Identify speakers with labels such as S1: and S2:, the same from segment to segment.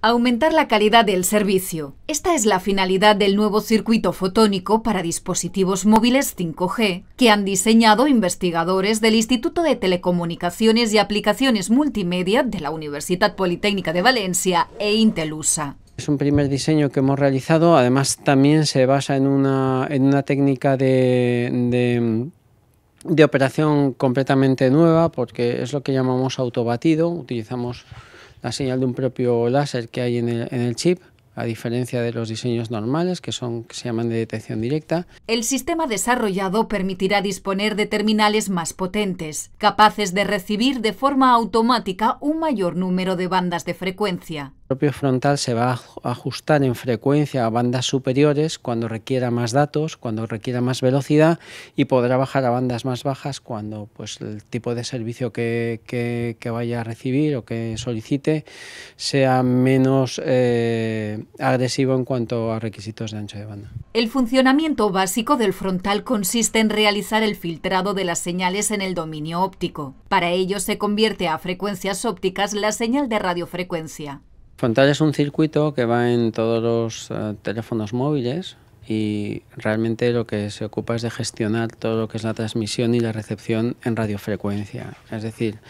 S1: Aumentar la calidad del servicio. Esta es la finalidad del nuevo circuito fotónico para dispositivos móviles 5G que han diseñado investigadores del Instituto de Telecomunicaciones y Aplicaciones Multimedia de la Universidad Politécnica de Valencia e Intelusa.
S2: Es un primer diseño que hemos realizado, además también se basa en una, en una técnica de, de de operación completamente nueva porque es lo que llamamos autobatido, utilizamos la señal de un propio láser que hay en el, en el chip a diferencia de los diseños normales, que son que se llaman de detección directa.
S1: El sistema desarrollado permitirá disponer de terminales más potentes, capaces de recibir de forma automática un mayor número de bandas de frecuencia.
S2: El propio frontal se va a ajustar en frecuencia a bandas superiores cuando requiera más datos, cuando requiera más velocidad y podrá bajar a bandas más bajas cuando pues, el tipo de servicio que, vaya a recibir o que solicite sea menos eh, agresivo en cuanto a requisitos de ancho de banda.
S1: El funcionamiento básico del frontal consiste en realizar el filtrado de las señales en el dominio óptico. Para ello se convierte a frecuencias ópticas la señal de radiofrecuencia.
S2: Frontal es un circuito que va en todos los eh, teléfonos móviles y realmente lo que se ocupa es de gestionar todo lo que es la transmisión y la recepción en radiofrecuencia. Es decir,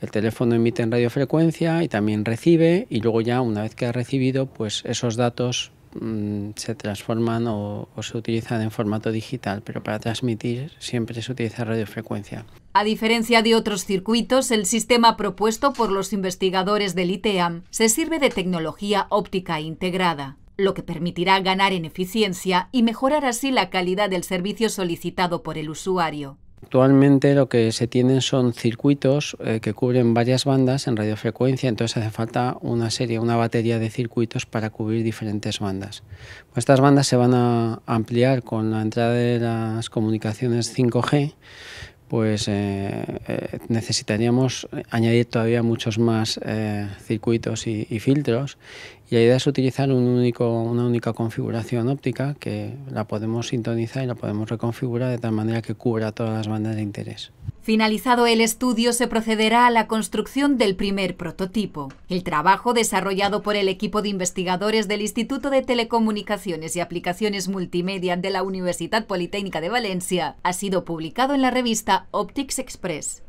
S2: el teléfono emite en radiofrecuencia y también recibe y luego ya una vez que ha recibido, pues esos datos Mm, se transforman o, o, se utilizan en formato digital, pero para transmitir siempre se utiliza radiofrecuencia.
S1: A diferencia de otros circuitos, el sistema propuesto por los investigadores del ITEAM se sirve de tecnología óptica integrada, lo que permitirá ganar en eficiencia y mejorar así la calidad del servicio solicitado por el usuario.
S2: Actualmente lo que se tienen son circuitos eh, que cubren varias bandas en radiofrecuencia, entonces hace falta una serie, una batería de circuitos para cubrir diferentes bandas. Pues estas bandas se van a ampliar con la entrada de las comunicaciones 5G, pues eh, eh, necesitaríamos añadir todavía muchos más eh, circuitos y, filtros. Y la idea es utilizar una única configuración óptica que la podemos sintonizar y la podemos reconfigurar de tal manera que cubra todas las bandas de interés.
S1: Finalizado el estudio, se procederá a la construcción del primer prototipo. El trabajo desarrollado por el equipo de investigadores del Instituto de Telecomunicaciones y Aplicaciones Multimedia de la Universidad Politécnica de Valencia ha sido publicado en la revista Optics Express.